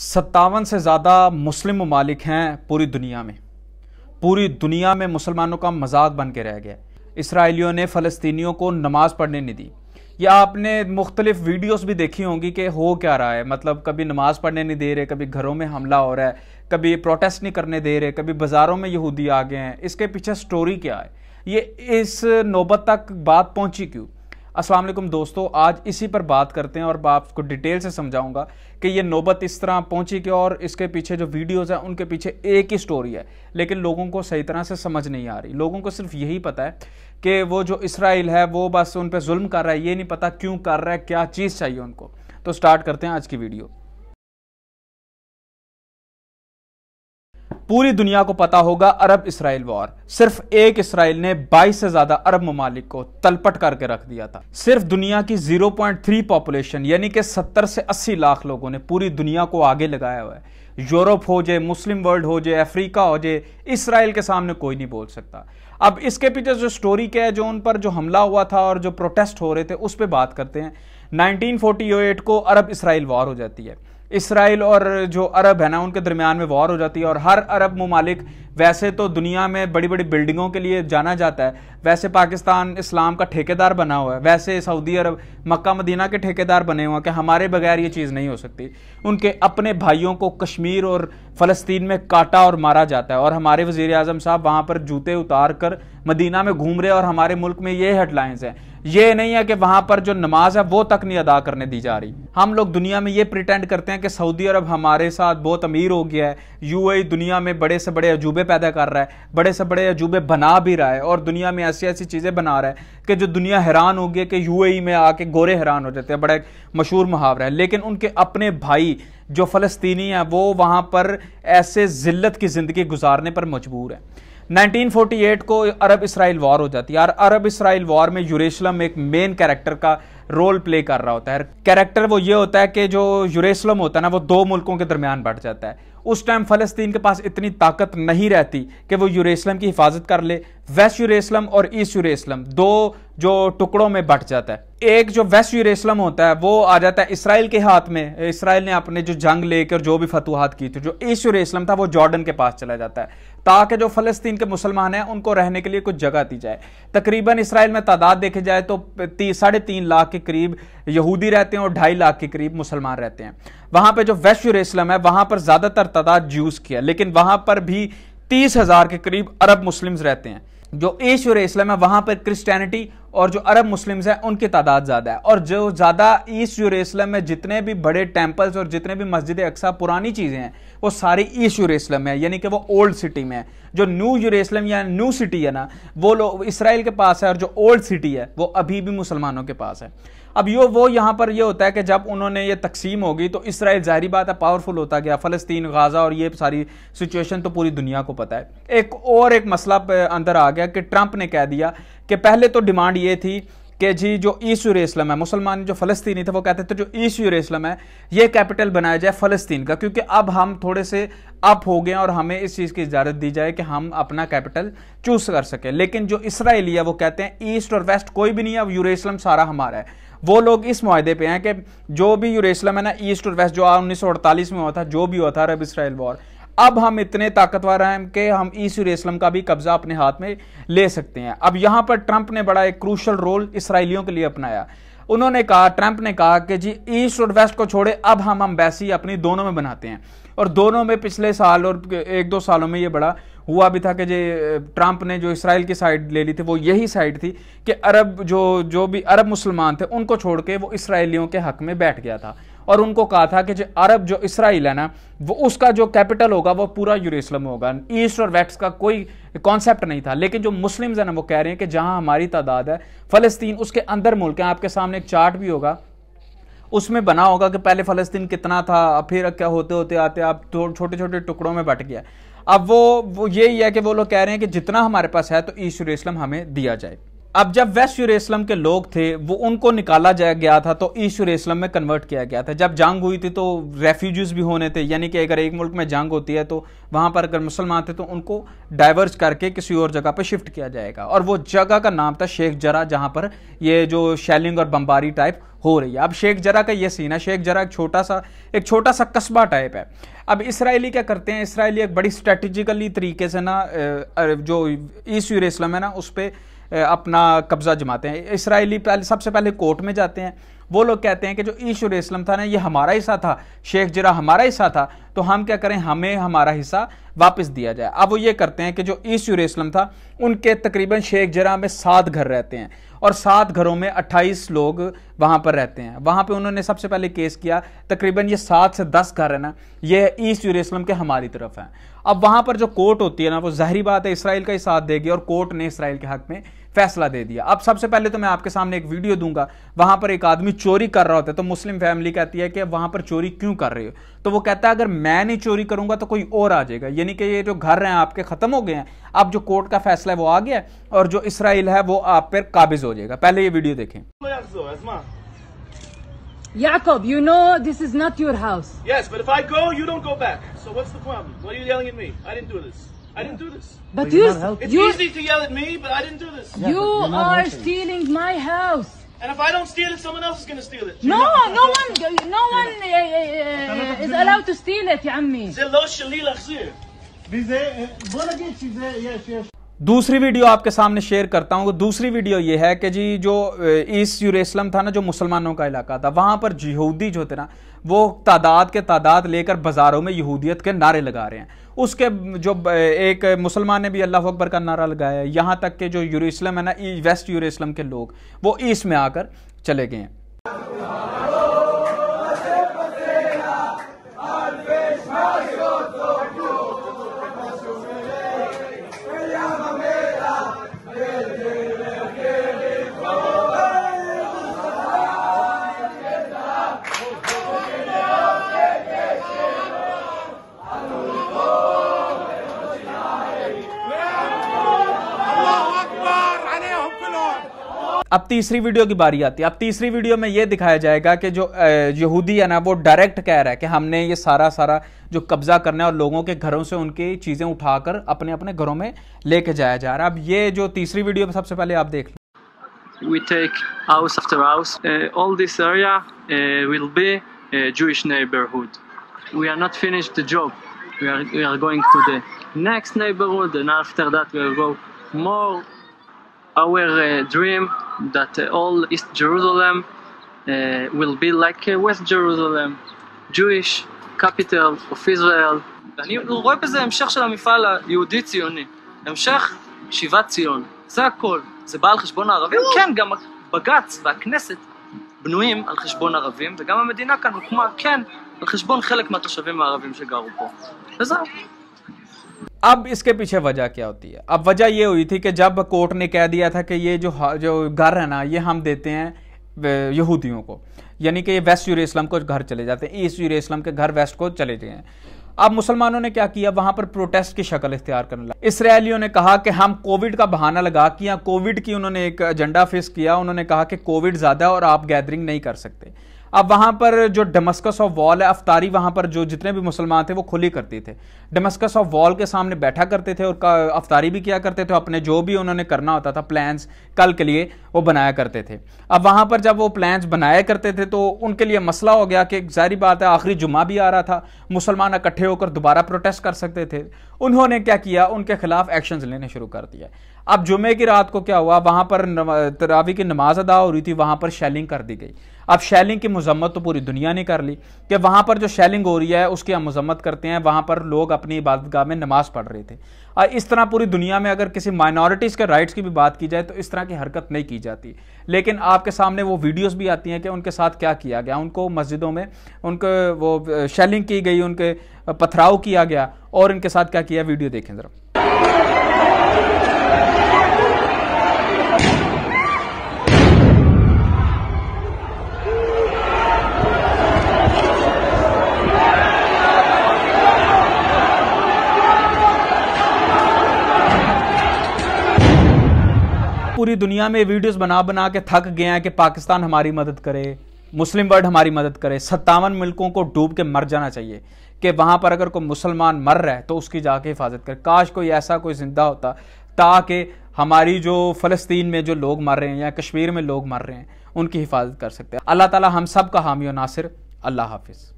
सत्तावन से ज़्यादा मुस्लिम ममालिक हैं पूरी दुनिया में पूरी दुनिया में मुसलमानों का मजाक बन के रह गया इसराइलियों ने फ़लस्तियों को नमाज़ पढ़ने नहीं दी या आपने मुख्तलिफ वीडियोस भी देखी होंगी कि हो क्या रहा है मतलब कभी नमाज़ पढ़ने नहीं दे रहे कभी घरों में हमला हो रहा है कभी प्रोटेस्ट नहीं करने दे रहे कभी बाज़ारों में यहूदी आ गए हैं इसके पीछे स्टोरी क्या है ये इस नौबत तक बात पहुंची क्यों असलम दोस्तों आज इसी पर बात करते हैं और आपको डिटेल से समझाऊंगा कि ये नौबत इस तरह पहुंची कि और इसके पीछे जो वीडियोस हैं उनके पीछे एक ही स्टोरी है लेकिन लोगों को सही तरह से समझ नहीं आ रही लोगों को सिर्फ यही पता है कि वो जो इसराइल है वो बस उन पर जुल्म कर रहा है ये नहीं पता क्यों कर रहा है क्या चीज़ चाहिए उनको तो स्टार्ट करते हैं आज की वीडियो पूरी दुनिया को पता होगा अरब इसराइल वॉर सिर्फ एक इसराइल ने 22 से ज्यादा अरब ममालिक को तलपट करके रख दिया था सिर्फ दुनिया की 0.3 पॉपुलेशन यानी कि 70 से 80 लाख लोगों ने पूरी दुनिया को आगे लगाया हुआ है यूरोप हो जाए मुस्लिम वर्ल्ड हो जाए अफ्रीका हो जाए इसराइल के सामने कोई नहीं बोल सकता अब इसके पीछे जो स्टोरी क्या है जो उन पर जो हमला हुआ था और जो प्रोटेस्ट हो रहे थे उस पर बात करते हैं 1948 को अरब इसराइल वॉर हो जाती है इसराइल और जो अरब है ना उनके दरमियान में वॉर हो जाती है और हर अरब ममालिक वैसे तो दुनिया में बड़ी बड़ी बिल्डिंगों के लिए जाना जाता है वैसे पाकिस्तान इस्लाम का ठेकेदार बना हुआ है वैसे सऊदी अरब मक्का मदीना के ठेकेदार बने हुए हैं कि हमारे बगैर ये चीज़ नहीं हो सकती उनके अपने भाइयों को कश्मीर और फ़लस्तीन में काटा और मारा जाता है और हमारे वजीर अजम साहब वहाँ पर जूते उतार कर मदीना में घूम रहे और हमारे मुल्क में ये हेडलाइंस हैं ये नहीं है कि वहाँ पर जो नमाज है वो तक नहीं अदा करने दी जा रही हम लोग दुनिया में ये प्रिटेंड करते हैं कि सऊदी अरब हमारे साथ बहुत अमीर हो गया है यूएई e दुनिया में बड़े से बड़े अजूबे पैदा कर रहा है बड़े से बड़े अजूबे बना भी रहा है और दुनिया में ऐसी ऐसी चीज़ें बना रहा है कि जो दुनिया हैरान हो गई कि यू e में आके गोरे हैरान हो जाते हैं बड़ा मशहूर मुहावरा है लेकिन उनके अपने भाई जो फ़लस्तनी हैं वो वहाँ पर ऐसे जिल्लत की ज़िंदगी गुजारने पर मजबूर हैं 1948 को अरब इसराइल वॉर हो जाती है और अरब इसराइल वॉर में यूरेशलम एक मेन कैरेक्टर का रोल प्ले कर रहा होता है कैरेक्टर वो ये होता है कि जो यूरेशलम होता है ना वो दो मुल्कों के दरमियान बढ़ जाता है उस टाइम फ़लस्तीन के पास इतनी ताकत नहीं रहती कि वो यूरेशलम की हिफाजत कर ले वेस्ट यूरेशलम और ईस्ट यूरेशलम दो जो टुकड़ों में बट जाता है एक जो वेस्ट यूरेसलम होता है वो आ जाता है इसराइल के हाथ में इसराइल ने अपने जो जंग लेकर जो भी फतवाहत की थी जो ईस्ट यूरेसलम था वो जॉर्डन के पास चला जाता है ताकि जो फ़लस्तीन के मुसलमान हैं उनको रहने के लिए कुछ जगह दी जाए तकरीबन इसराइल में तादाद देखी जाए तो ती, साढ़े तीन लाख के करीब यहूदी रहते हैं और ढाई लाख के करीब मुसलमान रहते हैं वहाँ पर जो वेस्ट यूरेसलम है वहाँ पर ज़्यादातर तादाद जूस की है लेकिन वहाँ पर भी तीस हज़ार के करीब अरब मुस्लिम रहते हैं जो ईश्वर इस्लाम है वहाँ पर क्रिश्चियनिटी और जो अरब मुस्लिम्स हैं उनकी तादाद ज़्यादा है और जो ज़्यादा ईस्ट यूरेसलम में जितने भी बड़े टेम्पल्स और जितने भी मस्जिद अक्सा पुरानी चीज़ें हैं वो सारी ईस्ट यूरेसलम में है यानी कि वो ओल्ड सिटी में है जो न्यू यूरेसलम या न्यू सिटी है ना वो लोग इसराइल के पास है और जो ओल्ड सिटी है वो अभी भी मुसलमानों के पास है अब यो वो यहाँ पर ये होता है कि जब उन्होंने ये तकसीम होगी तो इसराइल ज़ाहरी बात है पावरफुल होता गया फ़लस्तीन गाज़ा और ये सारी सिचुएशन तो पूरी दुनिया को पता है एक और एक मसला अंदर आ गया कि ट्रंप ने कह दिया कि पहले तो डिमांड ये थी कि जी जो ईसुर इस्लम है मुसलमान जो फ़लस्तीनी थे वो कहते थे जो ईसुर इस्लम है ये कैपिटल बनाया जाए फ़लस्तीन का क्योंकि अब हम थोड़े से अप हो गए और हमें इस चीज़ की इजाज़त दी जाए कि हम अपना कैपिटल चूज़ कर सकें लेकिन जो इसराइली है वो कहते हैं ईस्ट और वेस्ट कोई भी नहीं है अब यूरेस्लम सारा हमारा है वो लोग इस माहदे पे हैं कि जो भी यूरेस्लम है ना ईस्ट और वेस्ट जो उन्नीस में हुआ था जो भी हुआ था अरब इसराइल वॉर अब हम इतने ताकतवर हैं कि हम ईसू इस्लाम का भी कब्जा अपने हाथ में ले सकते हैं अब यहां पर ट्रंप ने बड़ा एक क्रूशल रोल इसराइलियों के लिए अपनाया उन्होंने कहा ट्रंप ने कहा कि जी ईस्ट और वेस्ट को छोड़े अब हम अम्बेसी अपनी दोनों में बनाते हैं और दोनों में पिछले साल और एक दो सालों में ये बड़ा हुआ भी था कि जी ट्रंप ने जो इसराइल की साइड ले ली थी वो यही साइड थी कि अरब जो जो भी अरब मुसलमान थे उनको छोड़ के वो इसराइलियों के हक में बैठ गया था और उनको कहा था कि जो अरब जो इसराइल है ना वो उसका जो कैपिटल होगा वो पूरा यूरूसलम होगा ईस्ट और वेस्ट का कोई कॉन्सेप्ट नहीं था लेकिन जो मुस्लिम्स हैं ना वो कह रहे हैं कि जहां हमारी तादाद है फ़लस्तीन उसके अंदर मुल्क है आपके सामने एक चार्ट भी होगा उसमें बना होगा कि पहले फ़लस्तीन कितना था फिर क्या होते होते आते आप छोटे छोटे टुकड़ों में बट गया अब वो वो यही है कि वो लोग कह रहे हैं कि जितना हमारे पास है तो ईस्ट यूरूसलम हमें दिया जाए अब जब वेस्ट यूरेस्लम के लोग थे वो उनको निकाला जाया गया था तो ईस्ट यूरेसलम में कन्वर्ट किया गया था जब जंग हुई थी तो रेफ्यूजीज भी होने थे यानी कि अगर एक मुल्क में जंग होती है तो वहाँ पर अगर मुसलमान थे तो उनको डाइवर्स करके किसी और जगह पर शिफ्ट किया जाएगा और वो जगह का नाम था शेख जरा जहाँ पर ये जो शेलिंग और बम्बारी टाइप हो रही है अब शेख जरा का ये सीन है शेख जरा एक छोटा सा एक छोटा सा कस्बा टाइप है अब इसराइली क्या करते हैं इसराइली एक बड़ी स्ट्रेटिजिकली तरीके से ना जो ईस्ट यूरेसलम है ना उस पर अपना कब्ज़ा जमाते हैं इसराइली पहले सबसे पहले कोर्ट में जाते हैं वो लोग कहते हैं कि जो ईशुर इस्लम था ना ये हमारा हिस्सा था शेख जरा हमारा हिस्सा था तो हम क्या करें हमें हमारा हिस्सा वापस दिया जाए अब वो ये करते हैं कि जो ईशुर इस्लम था उनके तकरीबन शेख जरा में सात घर रहते हैं और सात घरों में अट्ठाईस लोग वहाँ पर रहते हैं वहाँ पे उन्होंने सबसे पहले केस किया तकरीबन ये सात से दस घर है ना ये ईस्ट यूरेस्लम के हमारी तरफ हैं अब वहां पर जो कोर्ट होती है ना वो जहरी बात है इसराइल का ही साथ देगी और कोर्ट ने इसराइल के हक में फैसला दे दिया अब सबसे पहले तो मैं आपके सामने एक वीडियो दूंगा वहां पर एक आदमी चोरी कर रहा होता है तो मुस्लिम फैमिली कहती है कि वहां पर चोरी क्यों कर रहे हो तो वो कहता है अगर मैं नहीं चोरी करूंगा तो कोई और आ जाएगा यानी कि ये जो घर हैं आपके खत्म हो गए हैं अब जो कोर्ट का फैसला है वो आ गया और जो इसराइल है वो आप पर काबिज हो जाएगा पहले ये वीडियो देखें Jacob, you know this is not your house. Yes, but if I go, you don't go back. So what's the problem? Why are you yelling at me? I didn't do this. I didn't do this. But, you It's you're, easy to yell at me, but I didn't do this. Yeah, you are helping. stealing my house. And if I don't steal it, someone else is going to steal it. No, no one, no one uh, is allowed to steal it, يا दूसरी video आपके सामने share करता हूँ दूसरी video ये है कि जी जो ईस्ट यूरेसलम था ना जो मुसलमानों का इलाका था वहाँ पर यहूदी जो थे ना वो तादाद के तादाद लेकर बाज़ारों में यहूदियत के नारे लगा रहे हैं उसके जो एक मुसलमान ने भी अल्लाह अकबर का नारा लगाया यहाँ तक के जो यूरेसलम है ना वेस्ट यूरेसलम के लोग वो ईस्ट में आकर चले गए हैं अब तीसरी वीडियो की बारी आती है अब तीसरी वीडियो में यह दिखाया जाएगा कि जो यहूदी है ना वो डायरेक्ट कह रहा है कि हमने ये सारा सारा जो कब्जा करना है और लोगों के घरों से उनकी चीजें उठाकर अपने अपने घरों में लेके जाया जा रहा है अब ये जो तीसरी वीडियो में सबसे पहले आप देख लें We are not finished the job. We are we are going to the next neighborhood, and after that we will go more our uh, dream that uh, all East Jerusalem uh, will be like uh, West Jerusalem, Jewish capital of Israel. אני רואה בזה המשך של המפעל היהודי-ציוני, המשך שיבת ציון, זה הכל. זה בא על חשבון הערבים? כן, גם בג"ץ והכנסת בנויים על חשבון ערבים, וגם המדינה כאן הוקמה, כן, על חשבון חלק מהתושבים הערבים שגרו פה. וזהו. अब इसके पीछे वजह क्या होती है अब वजह ये हुई थी कि जब कोर्ट ने कह दिया था कि ये जो जो घर है ना ये हम देते हैं यहूदियों को यानी कि वेस्ट यूरेसलम को घर चले जाते हैं ईस्ट यूरेसलम के घर वेस्ट को चले गए हैं अब मुसलमानों ने क्या किया वहां पर प्रोटेस्ट की शक्ल इख्तियार करने लगा इसराइलियों ने कहा कि हम कोविड का बहाना लगा कि कोविड की उन्होंने एक एजेंडा फेस किया उन्होंने कहा कि कोविड ज्यादा और आप गैदरिंग नहीं कर सकते अब वहां पर जो डमस्कस ऑफ वॉल है अफतारी वहां पर जो जितने भी मुसलमान थे वो खुली करते थे डमस्कस ऑफ वॉल के सामने बैठा करते थे और अफतारी भी किया करते थे अपने जो भी उन्होंने करना होता था प्लान्स कल के लिए वो बनाया करते थे अब वहां पर जब वो प्लान्स बनाया करते थे तो उनके लिए मसला हो गया कि जारी बात है आखिरी जुमा भी आ रहा था मुसलमान इकट्ठे होकर दोबारा प्रोटेस्ट कर सकते थे उन्होंने क्या किया उनके खिलाफ एक्शन लेने शुरू कर दिया अब जुमे की रात को क्या हुआ वहां पर तरावी की नमाज अदा हो रही थी वहां पर शेलिंग कर दी गई अब शेलिंग की मजम्मत तो पूरी दुनिया ने कर ली कि वहाँ पर जो शेलिंग हो रही है उसकी हम मजम्मत करते हैं वहाँ पर लोग अपनी इबादतगाह में नमाज पढ़ रहे थे और इस तरह पूरी दुनिया में अगर किसी माइनॉरिटीज़ के राइट्स की भी बात की जाए तो इस तरह की हरकत नहीं की जाती लेकिन आपके सामने वो वीडियोज़ भी आती हैं कि उनके साथ क्या किया गया उनको मस्जिदों में उनके वो शेलिंग की गई उनके पथराव किया गया और इनके साथ क्या किया वीडियो देखें ज़रा पूरी दुनिया में वीडियोस बना बना के थक गए हैं कि पाकिस्तान हमारी मदद करे मुस्लिम वर्ल्ड हमारी मदद करे सत्तावन मुल्कों को डूब के मर जाना चाहिए कि वहाँ पर अगर कोई मुसलमान मर रहा है तो उसकी जाके हिफाजत करे काश कोई ऐसा कोई जिंदा होता ताकि हमारी जो फ़लस्तीन में जो लोग मर रहे हैं या कश्मीर में लोग मर रहे हैं उनकी हिफाजत कर सकते हैं अल्लाह ताला हम सब का हामी नासिर अल्लाह हाफिज़